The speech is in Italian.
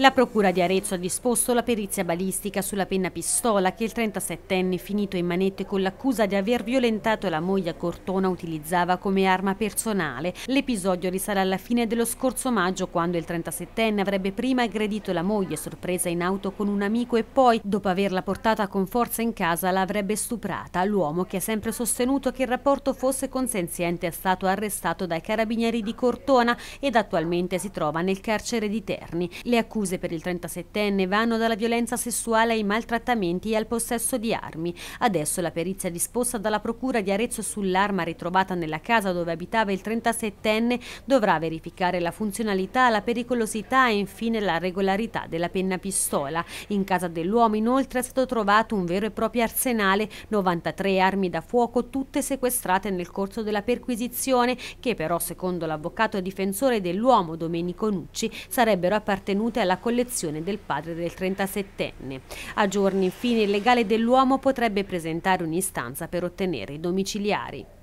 La Procura di Arezzo ha disposto la perizia balistica sulla penna pistola che il 37enne finito in manette con l'accusa di aver violentato la moglie a Cortona utilizzava come arma personale. L'episodio risale alla fine dello scorso maggio quando il 37enne avrebbe prima aggredito la moglie sorpresa in auto con un amico e poi, dopo averla portata con forza in casa, l'avrebbe stuprata. L'uomo, che ha sempre sostenuto che il rapporto fosse consenziente, è stato arrestato dai carabinieri di Cortona ed attualmente si trova nel carcere di Terni. Le accuse accuse per il 37enne vanno dalla violenza sessuale ai maltrattamenti e al possesso di armi. Adesso la perizia disposta dalla Procura di Arezzo sull'arma ritrovata nella casa dove abitava il 37enne dovrà verificare la funzionalità, la pericolosità e infine la regolarità della penna pistola. In casa dell'uomo inoltre è stato trovato un vero e proprio arsenale, 93 armi da fuoco, tutte sequestrate nel corso della perquisizione che però secondo l'avvocato difensore dell'uomo Domenico Nucci sarebbero appartenute alla collezione del padre del 37enne. A giorni infine il legale dell'uomo potrebbe presentare un'istanza per ottenere i domiciliari.